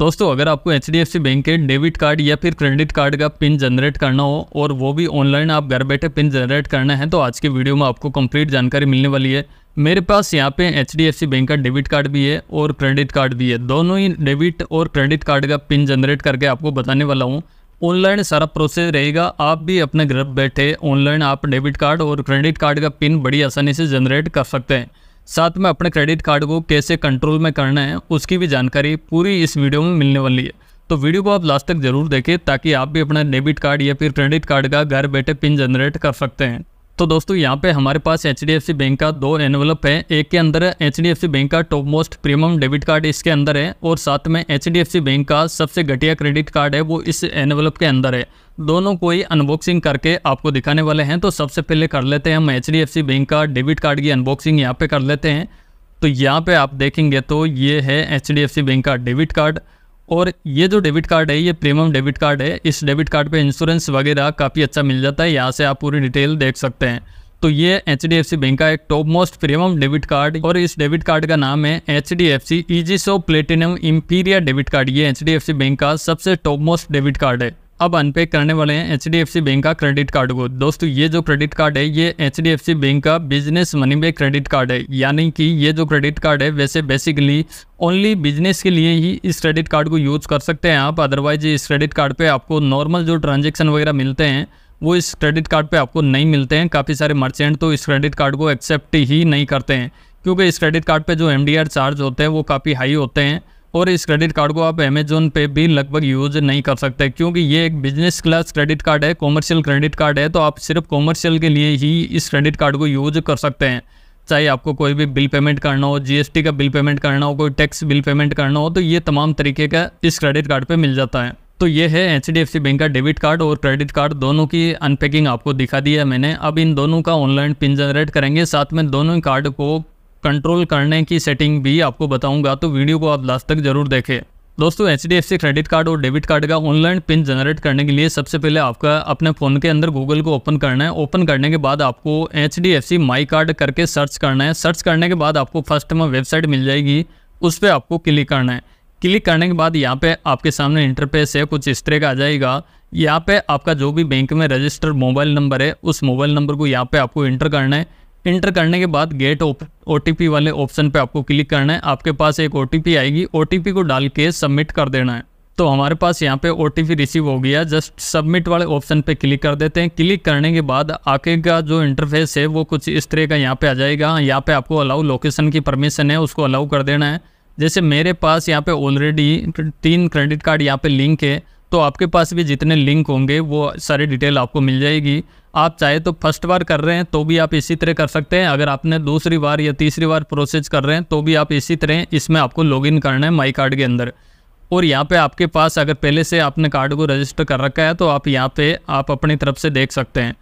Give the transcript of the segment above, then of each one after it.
दोस्तों अगर आपको एच बैंक के डेबिट कार्ड या फिर क्रेडिट कार्ड का पिन जनरेट करना हो और वो भी ऑनलाइन आप घर बैठे पिन जनरेट करना है तो आज के वीडियो में आपको कंप्लीट जानकारी मिलने वाली है मेरे पास यहाँ पे एच बैंक का डेबिट कार्ड भी है और क्रेडिट कार्ड भी है दोनों ही डेबिट और क्रेडिट कार्ड का पिन जनरेट करके आपको बताने वाला हूँ ऑनलाइन सारा प्रोसेस रहेगा आप भी अपने घर बैठे ऑनलाइन आप डेबिट कार्ड और क्रेडिट कार्ड का पिन बड़ी आसानी से जनरेट कर सकते हैं साथ में अपने क्रेडिट कार्ड को कैसे कंट्रोल में करना है उसकी भी जानकारी पूरी इस वीडियो में मिलने वाली है तो वीडियो को आप लास्ट तक जरूर देखें ताकि आप भी अपना डेबिट कार्ड या फिर क्रेडिट कार्ड का घर बैठे पिन जनरेट कर सकते हैं तो दोस्तों यहाँ पे हमारे पास एच बैंक का दो एनवलप है एक के अंदर एच बैंक का top most premium debit card इसके अंदर है और साथ में एच बैंक का सबसे घटिया क्रेडिट कार्ड है वो इस एनवलप के अंदर है दोनों को ही अनबॉक्सिंग करके आपको दिखाने वाले हैं तो सबसे पहले कर लेते हैं हम एच बैंक का डेबिट कार्ड की अनबॉक्सिंग यहाँ पर कर लेते हैं तो यहाँ पर आप देखेंगे तो ये है एच बैंक का डेबिट कार्ड और ये जो डेबिट कार्ड है ये प्रीमियम डेबिट कार्ड है इस डेबिट कार्ड पे इंश्योरेंस वगैरह काफ़ी अच्छा मिल जाता है यहाँ से आप पूरी डिटेल देख सकते हैं तो ये एच बैंक का एक top most premium debit card और इस डेबिट कार्ड का नाम है H D F C easy shop platinum Imperia debit card ये एच बैंक का सबसे टॉप मोस्ट डेबिट कार्ड है अब अनपैक करने वाले हैं H D F C bank का क्रेडिट कार्ड को दोस्तों ये जो क्रेडिट कार्ड है ये H D F C bank का business money back credit card है यानी कि ये जो क्रेडिट कार्ड है वैसे बेसिकली ओनली बिजनेस के लिए ही इस क्रेडिट कार्ड को यूज़ कर सकते हैं आप अदरवाइज इस क्रेडिट कार्ड पर आपको नॉर्मल जो ट्रांजेक्शन वगैरह मिलते हैं वो इस क्रेडिट कार्ड पर आपको नहीं मिलते हैं काफ़ी सारे मर्चेंट तो इस क्रेडिट कार्ड को एक्सेप्ट ही नहीं करते हैं क्योंकि इस क्रेडिट कार्ड पर जो एम चार्ज होते हैं वो काफ़ी हाई होते हैं और इस क्रेडिट कार्ड को आप अमेजोन पे भी लगभग यूज नहीं कर सकते क्योंकि ये एक बिजनेस क्लास क्रेडिट कार्ड है कॉमर्शियल क्रेडिट कार्ड है तो आप सिर्फ कॉमर्शियल के लिए ही इस क्रेडिट कार्ड को यूज कर सकते हैं चाहे आपको कोई भी बिल पेमेंट करना हो जीएसटी का बिल पेमेंट करना हो कोई टैक्स बिल पेमेंट करना हो तो ये तमाम तरीके का इस क्रेडिट कार्ड पर मिल जाता है तो ये है एच बैंक का डेबिट कार्ड और क्रेडिट कार्ड दोनों की अनपैकिंग आपको दिखा दी है मैंने अब इन दोनों का ऑनलाइन पिन जनरेट करेंगे साथ में दोनों कार्ड को कंट्रोल करने की सेटिंग भी आपको बताऊंगा तो वीडियो को आप लास्ट तक जरूर देखें दोस्तों एच क्रेडिट कार्ड और डेबिट कार्ड का ऑनलाइन पिन जनरेट करने के लिए सबसे पहले आपका अपने फ़ोन के अंदर गूगल को ओपन करना है ओपन करने के बाद आपको H D F C my card करके सर्च करना है सर्च करने के बाद आपको फर्स्ट में वेबसाइट मिल जाएगी उस पर आपको क्लिक करना है क्लिक करने के बाद यहाँ पे आपके सामने इंटरफेस है कुछ इस तरह का आ जाएगा यहाँ पे आपका जो भी बैंक में रजिस्टर्ड मोबाइल नंबर है उस मोबाइल नंबर को यहाँ पे आपको इंटर करना है इंटर करने के बाद गेट ओ टी वाले ऑप्शन पे आपको क्लिक करना है आपके पास एक ओ आएगी ओ को डाल के सबमिट कर देना है तो हमारे पास यहाँ पे ओ रिसीव हो गया जस्ट सबमिट वाले ऑप्शन पे क्लिक कर देते हैं क्लिक करने के बाद आगे का जो इंटरफेस है वो कुछ इस तरह का यहाँ पे आ जाएगा यहाँ पे आपको अलाउ लोकेशन की परमिशन है उसको अलाउ कर देना है जैसे मेरे पास यहाँ पे ऑलरेडी तीन क्रेडिट कार्ड यहाँ पे लिंक है तो आपके पास भी जितने लिंक होंगे वो सारी डिटेल आपको मिल जाएगी आप चाहे तो फर्स्ट बार कर रहे हैं तो भी आप इसी तरह कर सकते हैं अगर आपने दूसरी बार या तीसरी बार प्रोसेस कर रहे हैं तो भी आप इसी तरह इसमें आपको लॉगिन करना है माई कार्ड के अंदर और यहाँ पे आपके पास अगर पहले से आपने कार्ड को रजिस्टर कर रखा है तो आप यहाँ पे आप अपनी तरफ से देख सकते हैं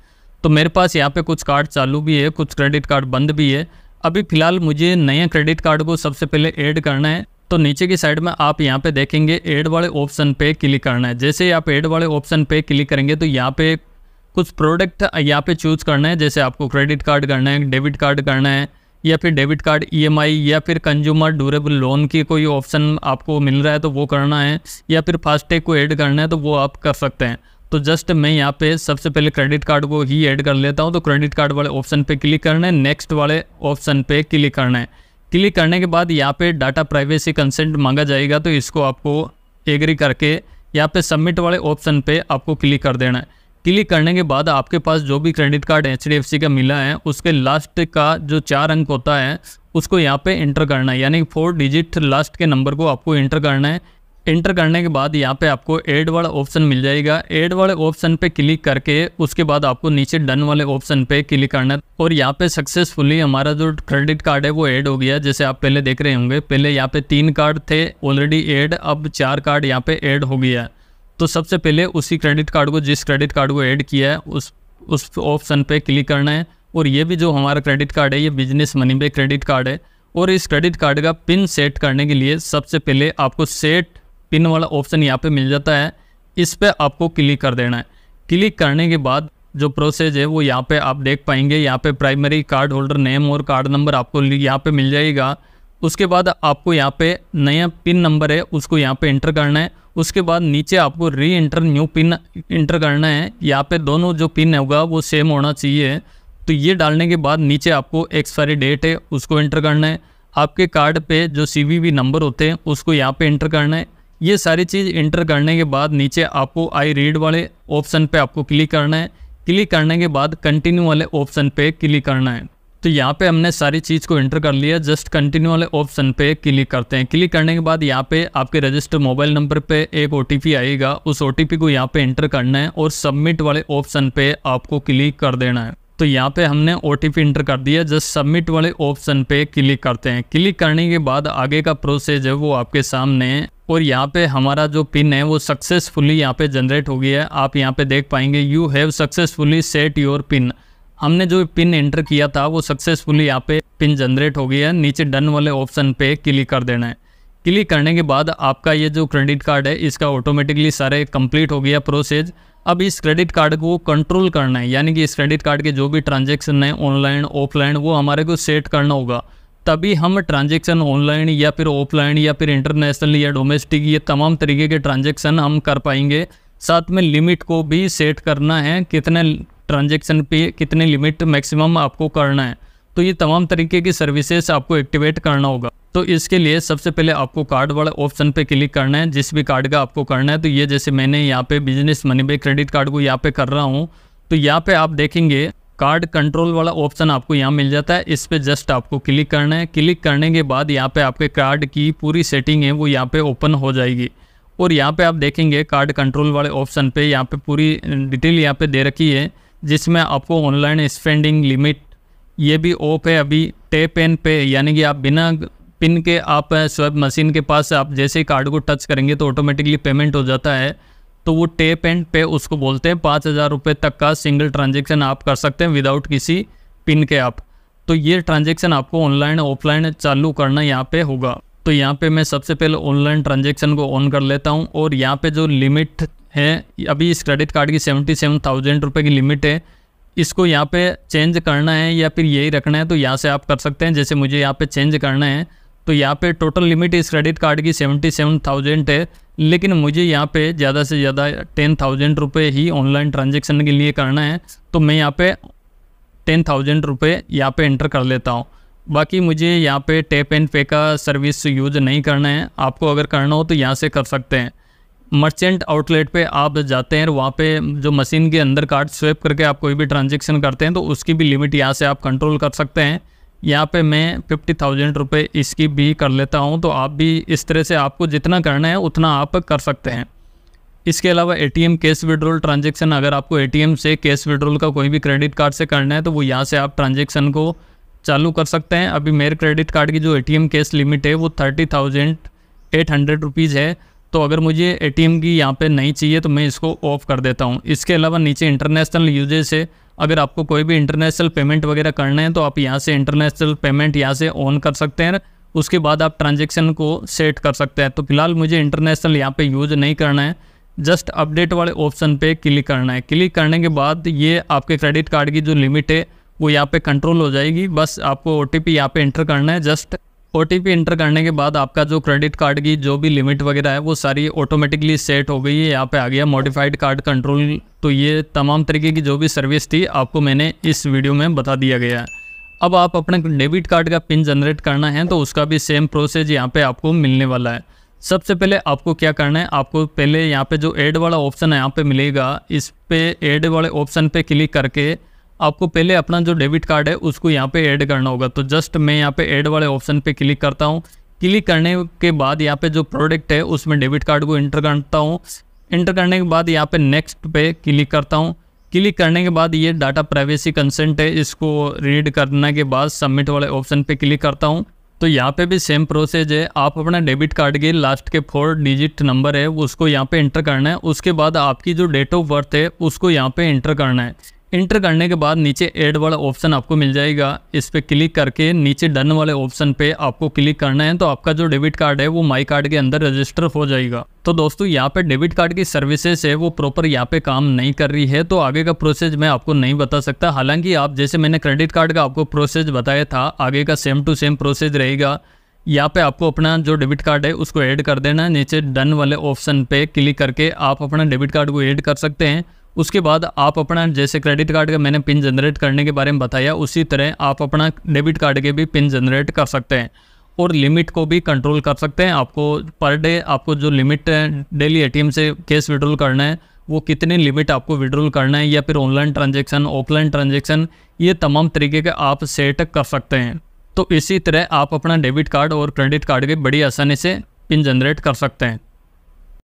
तो मेरे पास यहाँ पे कुछ कार्ड चालू भी है कुछ क्रेडिट कार्ड बंद भी है अभी फ़िलहाल मुझे नए क्रेडिट कार्ड को सबसे पहले ऐड करना है तो नीचे की साइड में आप यहाँ पे देखेंगे ऐड वाले ऑप्शन पे क्लिक करना है जैसे ही आप ऐड वाले ऑप्शन पे क्लिक करेंगे तो यहाँ पे कुछ प्रोडक्ट यहाँ पे चूज करना है जैसे आपको क्रेडिट कार्ड करना है डेबिट कार्ड करना है या फिर डेबिट कार्ड ईएमआई या फिर कंज्यूमर ड्यूरेबल लोन की कोई ऑप्शन आपको मिल रहा है तो वो करना है या फिर फास्टैग को ऐड करना है तो वो आप कर सकते हैं तो जस्ट मैं यहाँ पे सबसे पहले क्रेडिट कार्ड को ही ऐड कर लेता हूँ तो क्रेडिट कार्ड वाले ऑप्शन पे क्लिक करना है नेक्स्ट वाले ऑप्शन पे क्लिक करना है क्लिक करने के बाद यहाँ पे डाटा प्राइवेसी कंसेंट मांगा जाएगा तो इसको आपको एग्री करके यहाँ पे सबमिट वाले ऑप्शन पे आपको क्लिक कर देना है क्लिक करने के बाद आपके पास जो भी क्रेडिट कार्ड एच का मिला है उसके लास्ट का जो चार अंक होता है उसको यहाँ पे इंटर करना है यानी फोर डिजिट लास्ट के नंबर को आपको इंटर करना है इंटर करने के बाद यहाँ पे आपको एड वाला ऑप्शन मिल जाएगा एड वाले ऑप्शन पे क्लिक करके उसके बाद आपको नीचे डन वाले ऑप्शन पे क्लिक करना है और यहाँ पे सक्सेसफुली हमारा जो क्रेडिट कार्ड है वो ऐड हो गया जैसे आप पहले देख रहे होंगे पहले यहाँ पे तीन कार्ड थे ऑलरेडी एड अब चार कार्ड यहाँ पे ऐड हो गया तो सबसे पहले उसी क्रेडिट कार्ड को जिस क्रेडिट कार्ड को ऐड किया है उस उस ऑप्शन पे क्लिक करना है और ये भी जो हमारा क्रेडिट कार्ड है ये business money pay credit card है और इस क्रेडिट कार्ड का पिन सेट करने के लिए सबसे पहले आपको सेट पिन वाला ऑप्शन यहाँ पर मिल जाता है इस पर आपको क्लिक कर देना है क्लिक करने के बाद जो प्रोसेस है वो यहाँ पे आप देख पाएंगे यहाँ पे प्राइमरी कार्ड होल्डर नेम और कार्ड नंबर आपको यहाँ पे मिल जाएगा उसके बाद आपको यहाँ पे नया पिन नंबर है उसको यहाँ पे एंटर करना है उसके बाद नीचे आपको री एंटर न्यू पिन इंटर करना है यहाँ पे दोनों जो पिन होगा वो सेम होना चाहिए तो ये डालने के बाद नीचे आपको एक्सपायरी डेट है उसको एंटर करना है आपके कार्ड पे जो सी नंबर होते हैं उसको यहाँ पे एंटर करना है ये सारी चीज़ एंटर करने के बाद नीचे आपको आई रीड वाले ऑप्शन पर आपको क्लिक करना है क्लिक करने के बाद कंटिन्यू वाले ऑप्शन पर क्लिक करना है तो यहाँ पे हमने सारी चीज़ को इंटर कर लिया जस्ट कंटिन्यू वाले ऑप्शन पे क्लिक करते हैं क्लिक करने के बाद यहाँ पे आपके रजिस्टर मोबाइल नंबर पे एक ओ आएगा उस ओ को यहाँ पे इंटर करना है और सबमिट वाले ऑप्शन पे आपको क्लिक कर देना है तो यहाँ पे हमने ओ इंटर कर दिया जस्ट सबमिट वाले ऑप्शन पे क्लिक करते हैं क्लिक करने के बाद आगे का प्रोसेस है वो आपके सामने है और यहाँ पे हमारा जो पिन है वो सक्सेसफुली यहाँ पे जनरेट हो गया है आप यहाँ पे देख पाएंगे you have successfully set your pin हमने जो पिन एंटर किया था वो सक्सेसफुली यहाँ पे पिन जनरेट हो गई है नीचे डन वाले ऑप्शन पे क्लिक कर देना है क्लिक करने के बाद आपका ये जो क्रेडिट कार्ड है इसका ऑटोमेटिकली सारे कंप्लीट हो गया प्रोसेस अब इस क्रेडिट कार्ड को कंट्रोल करना है यानी कि इस क्रेडिट कार्ड के जो भी ट्रांजेक्शन है ऑनलाइन ऑफलाइन वो हमारे को सेट करना होगा तभी हम ट्रांजेक्शन ऑनलाइन या फिर ऑफलाइन या फिर इंटरनेशनल या डोमेस्टिक ये तमाम तरीके के ट्रांजेक्शन हम कर पाएंगे साथ में लिमिट को भी सेट करना है कितने ट्रांजेक्शन पे कितने लिमिट मैक्सिमम आपको करना है तो ये तमाम तरीके की सर्विसेज आपको एक्टिवेट करना होगा तो इसके लिए सबसे पहले आपको कार्ड वाले ऑप्शन पे क्लिक करना है जिस भी कार्ड का आपको करना है तो ये जैसे मैंने यहाँ पे business money pay credit card को यहाँ पे कर रहा हूँ तो यहाँ पे आप देखेंगे कार्ड कंट्रोल वाला ऑप्शन आपको यहाँ मिल जाता है इस पर जस्ट आपको क्लिक करना है क्लिक करने के बाद यहाँ पे आपके कार्ड की पूरी सेटिंग है वो यहाँ पे ओपन हो जाएगी और यहाँ पे आप देखेंगे कार्ड कंट्रोल वाले ऑप्शन पे यहाँ पे पूरी डिटेल यहाँ पे दे रखी है जिसमें आपको ऑनलाइन स्पेंडिंग लिमिट ये भी ऑफ है अभी टेप एन पे यानी कि आप बिना पिन के आप स्वैप मशीन के पास आप जैसे ही कार्ड को टच करेंगे तो ऑटोमेटिकली पेमेंट हो जाता है तो वो टेप एंड पे उसको बोलते हैं पाँच हज़ार रुपये तक का सिंगल ट्रांजेक्शन आप कर सकते हैं विदाउट किसी पिन के आप तो ये ट्रांजेक्शन आपको ऑनलाइन ऑफलाइन चालू करना यहाँ पे होगा तो यहाँ पे मैं सबसे पहले ऑनलाइन ट्रांजेक्शन को ऑन कर लेता हूँ और यहाँ पे जो लिमिट हैं अभी इस क्रेडिट कार्ड की सेवेंटी सेवन थाउजेंड रुपये की लिमिट है इसको यहाँ पे चेंज करना है या फिर यही रखना है तो यहाँ से आप कर सकते हैं जैसे मुझे यहाँ पे चेंज करना है तो यहाँ पे टोटल लिमिट इस क्रेडिट कार्ड की सेवेंटी सेवन थाउजेंड है लेकिन मुझे यहाँ पे ज़्यादा से ज़्यादा टेन थाउजेंड रुपये ही ऑनलाइन ट्रांजेक्शन के लिए करना है तो मैं यहाँ पे टेन थाउजेंड रुपये यहाँ पर एंटर कर लेता हूँ बाकी मुझे यहाँ पे टैप एंड पे का सर्विस यूज नहीं करना है आपको अगर करना हो तो यहाँ से कर सकते हैं मर्चेंट आउटलेट पे आप जाते हैं वहाँ पे जो मशीन के अंदर कार्ड स्वेप करके आप कोई भी ट्रांजेक्शन करते हैं तो उसकी भी लिमिट यहाँ से आप कंट्रोल कर सकते हैं यहाँ पे मैं फिफ्टी थाउजेंड रुपये इसकी भी कर लेता हूँ तो आप भी इस तरह से आपको जितना करना है उतना आप कर सकते हैं इसके अलावा A T cash withdrawal transaction अगर आपको ए से कैश विड्रोल का कोई भी क्रेडिट कार्ड से करना है तो वो यहाँ से आप ट्रांजेक्शन को चालू कर सकते हैं अभी मेरे क्रेडिट कार्ड की जो ए कैश लिमिट है वो thirty thousand eight hundred rupees है तो अगर मुझे ए की यहाँ पे नहीं चाहिए तो मैं इसको ऑफ कर देता हूँ इसके अलावा नीचे इंटरनेशनल यूजेस है अगर आपको कोई भी इंटरनेशनल पेमेंट वगैरह करना है तो आप यहाँ से इंटरनेशनल पेमेंट यहाँ से ऑन कर सकते हैं उसके बाद आप ट्रांजेक्शन को सेट कर सकते हैं तो फिलहाल मुझे इंटरनेशनल यहाँ पे यूज नहीं करना है जस्ट अपडेट वाले ऑप्शन पे क्लिक करना है क्लिक करने के बाद ये आपके क्रेडिट कार्ड की जो लिमिट है वो यहाँ पे कंट्रोल हो जाएगी बस आपको ओ टी पी यहाँ पर एंटर करना है जस्ट ओ एंटर करने के बाद आपका जो क्रेडिट कार्ड की जो भी लिमिट वगैरह है वो सारी ऑटोमेटिकली सेट हो गई है यहाँ पे आ गया मॉडिफाइड कार्ड कंट्रोल तो ये तमाम तरीके की जो भी सर्विस थी आपको मैंने इस वीडियो में बता दिया गया है अब आप अपने डेबिट कार्ड का पिन जनरेट करना है तो उसका भी सेम प्रोसेस यहाँ पर आपको मिलने वाला है सबसे पहले आपको क्या करना है आपको पहले यहाँ पर जो एड वाला ऑप्शन है यहाँ पर मिलेगा इस पर एड वाले ऑप्शन पर क्लिक करके आपको पहले अपना जो डेबिट कार्ड है उसको यहाँ पे ऐड करना होगा तो जस्ट मैं यहाँ पे ऐड वाले ऑप्शन पे क्लिक करता हूँ क्लिक करने के बाद यहाँ पे जो प्रोडक्ट है उसमें डेबिट कार्ड को इंटर करता हूँ इंटर करने के बाद यहाँ पे नेक्स्ट पे क्लिक करता हूँ क्लिक करने के बाद ये डाटा प्राइवेसी कंसेंट है इसको रीड करने के बाद सबमिट वाले ऑप्शन पर क्लिक करता हूँ तो यहाँ पर भी सेम प्रोसेस है आप अपना डेबिट कार्ड के लास्ट के फोर डिजिट नंबर है उसको यहाँ पर इंटर करना है उसके बाद आपकी जो डेट ऑफ बर्थ है उसको यहाँ पर इंटर करना है इंटर करने के बाद नीचे ऐड वाला ऑप्शन आपको मिल जाएगा इस पर क्लिक करके नीचे डन वाले ऑप्शन पे आपको क्लिक करना है तो आपका जो डेबिट कार्ड है वो माई कार्ड के अंदर रजिस्टर हो जाएगा तो दोस्तों यहाँ पे डेबिट कार्ड की सर्विसेज है वो प्रॉपर यहाँ पे काम नहीं कर रही है तो आगे का प्रोसेस मैं आपको नहीं बता सकता हालांकि आप जैसे मैंने क्रेडिट कार्ड का आपको प्रोसेस बताया था आगे का सेम टू सेम प्रोसेस रहेगा यहाँ पे आपको अपना जो डेबिट कार्ड है उसको ऐड कर देना नीचे डन वाले ऑप्शन पे क्लिक करके आप अपना डेबिट कार्ड को ऐड कर सकते हैं उसके बाद आप अपना जैसे क्रेडिट कार्ड का मैंने पिन जनरेट करने के बारे में बताया उसी तरह आप अपना डेबिट कार्ड के भी पिन जनरेट कर सकते हैं और लिमिट को भी कंट्रोल कर सकते हैं आपको पर डे आपको जो लिमिट है डेली ए से कैश विड्रॉल करना है वो कितने लिमिट आपको विड्रॉल करना है या फिर ऑनलाइन ट्रांजेक्शन ऑफलाइन ट्रांजेक्शन ये तमाम तरीके के आप सेट कर सकते हैं तो इसी तरह आप अपना डेबिट कार्ड और क्रेडिट कार्ड के बड़ी आसानी से पिन जनरेट कर सकते हैं